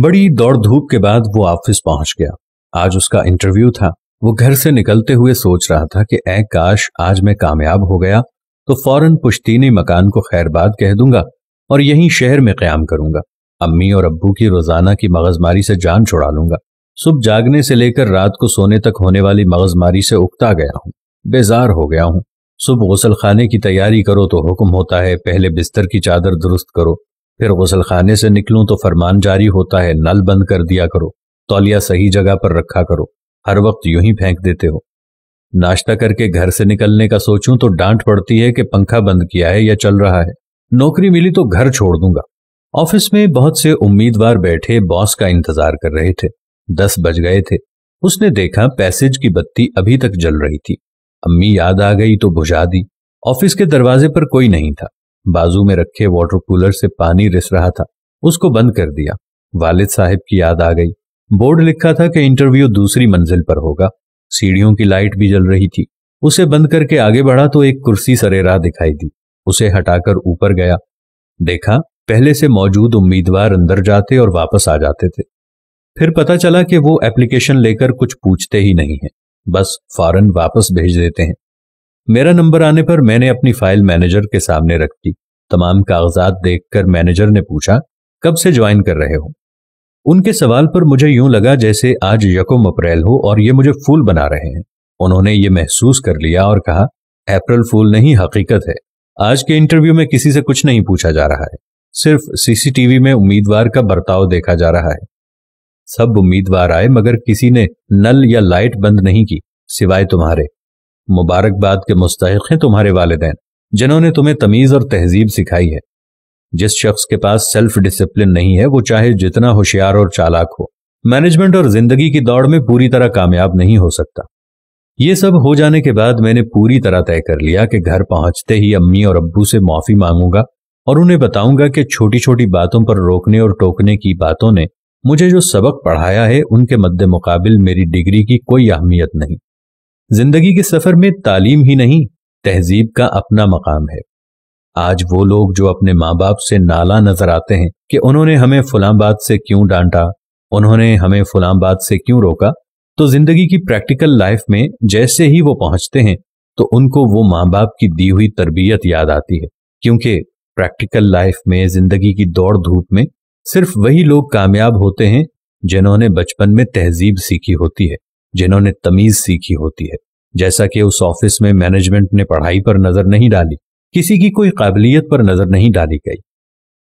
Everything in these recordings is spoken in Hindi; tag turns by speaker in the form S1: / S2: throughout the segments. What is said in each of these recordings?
S1: बड़ी दौड़ धूप के बाद वो ऑफिस पहुंच गया आज उसका इंटरव्यू था वो घर से निकलते हुए सोच रहा था कि ए काश आज मैं कामयाब हो गया तो फौरन पुश्तीनी मकान को खैरबाद कह दूंगा और यहीं शहर में क्याम करूंगा अम्मी और अब्बू की रोजाना की मगजमारी से जान छुड़ा लूंगा सुबह जागने से लेकर रात को सोने तक होने वाली मगजमारी से उगता गया हूँ बेजार हो गया हूँ सुबह गसल खाने की तैयारी करो तो हुक्म होता है पहले बिस्तर की चादर दुरुस्त करो फिर गसलखाने से निकलूं तो फरमान जारी होता है नल बंद कर दिया करो तौलिया सही जगह पर रखा करो हर वक्त यूं ही फेंक देते हो नाश्ता करके घर से निकलने का सोचूं तो डांट पड़ती है कि पंखा बंद किया है या चल रहा है नौकरी मिली तो घर छोड़ दूंगा ऑफिस में बहुत से उम्मीदवार बैठे बॉस का इंतजार कर रहे थे दस बज गए थे उसने देखा पैसेज की बत्ती अभी तक जल रही थी अम्मी याद आ गई तो बुझा दी ऑफिस के दरवाजे पर कोई नहीं था बाजू में रखे वाटर कूलर से पानी रिस रहा था उसको बंद कर दिया वालिद साहब की याद आ गई बोर्ड लिखा था कि इंटरव्यू दूसरी मंजिल पर होगा सीढ़ियों की लाइट भी जल रही थी उसे बंद करके आगे बढ़ा तो एक कुर्सी सरेरा दिखाई दी उसे हटाकर ऊपर गया देखा पहले से मौजूद उम्मीदवार अंदर जाते और वापस आ जाते थे फिर पता चला कि वो एप्लीकेशन लेकर कुछ पूछते ही नहीं है बस फौरन वापस भेज देते हैं मेरा नंबर आने पर मैंने अपनी फाइल मैनेजर के सामने रख दी तमाम कागजात देखकर मैनेजर ने पूछा कब से ज्वाइन कर रहे हो उनके सवाल पर मुझे यूं लगा जैसे आज यकुम अप्रैल हो और ये मुझे फूल बना रहे हैं उन्होंने ये महसूस कर लिया और कहा अप्रैल फूल नहीं हकीकत है आज के इंटरव्यू में किसी से कुछ नहीं पूछा जा रहा है सिर्फ सीसीटीवी में उम्मीदवार का बर्ताव देखा जा रहा है सब उम्मीदवार आए मगर किसी ने नल या लाइट बंद नहीं की सिवाय तुम्हारे मुबारकबाद के मुस्तक हैं तुम्हारे वालदेन जिन्होंने तुम्हें तमीज और तहजीब सिखाई है जिस शख्स के पास सेल्फ डिसिप्लिन नहीं है वो चाहे जितना होशियार और चालाक हो मैनेजमेंट और जिंदगी की दौड़ में पूरी तरह कामयाब नहीं हो सकता ये सब हो जाने के बाद मैंने पूरी तरह तय कर लिया कि घर पहुंचते ही अम्मी और अब्बू से माफी मांगूंगा और उन्हें बताऊंगा कि छोटी छोटी बातों पर रोकने और टोकने की बातों ने मुझे जो सबक पढ़ाया है उनके मद्दे मुकाबल मेरी डिग्री की कोई अहमियत नहीं जिंदगी के सफर में तालीम ही नहीं तहजीब का अपना मकाम है आज वो लोग जो अपने माँ बाप से नाला नजर आते हैं कि उन्होंने हमें फुलाम बात से क्यों डांटा उन्होंने हमें फुलाम बात से क्यों रोका तो जिंदगी की प्रैक्टिकल लाइफ में जैसे ही वो पहुंचते हैं तो उनको वो माँ बाप की दी हुई तरबियत याद आती है क्योंकि प्रैक्टिकल लाइफ में जिंदगी की दौड़ धूप में सिर्फ वही लोग कामयाब होते हैं जिन्होंने बचपन में तहजीब सीखी होती है जिन्होंने तमीज सीखी होती है जैसा कि उस ऑफिस में मैनेजमेंट ने पढ़ाई पर नजर नहीं डाली किसी की कोई काबिलियत पर नजर नहीं डाली गई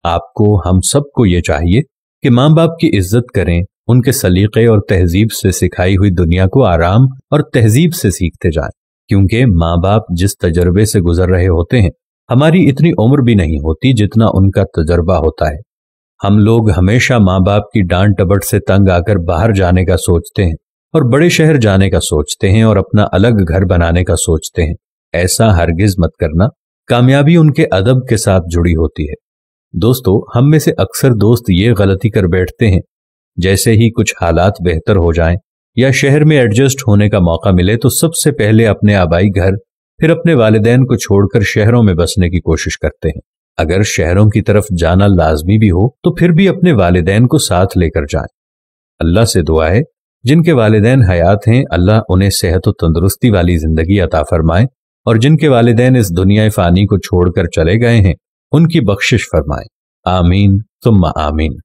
S1: आपको हम सबको ये चाहिए कि माँ बाप की इज्जत करें उनके सलीके और तहजीब से सिखाई हुई दुनिया को आराम और तहजीब से सीखते जाएं क्योंकि माँ बाप जिस तजर्बे से गुजर रहे होते हैं हमारी इतनी उम्र भी नहीं होती जितना उनका तजर्बा होता है हम लोग हमेशा माँ बाप की डांट टबट से तंग आकर बाहर जाने का सोचते हैं और बड़े शहर जाने का सोचते हैं और अपना अलग घर बनाने का सोचते हैं ऐसा हरगिज मत करना कामयाबी उनके अदब के साथ जुड़ी होती है दोस्तों हम में से अक्सर दोस्त ये गलती कर बैठते हैं जैसे ही कुछ हालात बेहतर हो जाएं या शहर में एडजस्ट होने का मौका मिले तो सबसे पहले अपने आबाई घर फिर अपने वालदेन को छोड़कर शहरों में बसने की कोशिश करते हैं अगर शहरों की तरफ जाना लाजमी भी हो तो फिर भी अपने वालदेन को साथ लेकर जाएं अल्लाह से दुआ है जिनके वालदेन हयात हैं अल्लाह उन्हें सेहत व तंदरुस्ती वाली जिंदगी अता फरमाए और जिनके वालदे इस दुनिया फ़ानी को छोड़कर चले गए हैं उनकी बख्शिश फरमाए आमीन तुम आमीन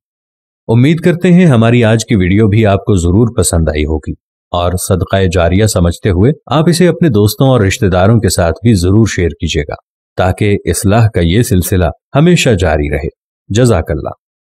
S1: उम्मीद करते हैं हमारी आज की वीडियो भी आपको जरूर पसंद आई होगी और सदका जारिया समझते हुए आप इसे अपने दोस्तों और रिश्तेदारों के साथ भी जरूर शेयर कीजिएगा ताकि इसलाह का ये सिलसिला हमेशा जारी रहे जजाकल्ला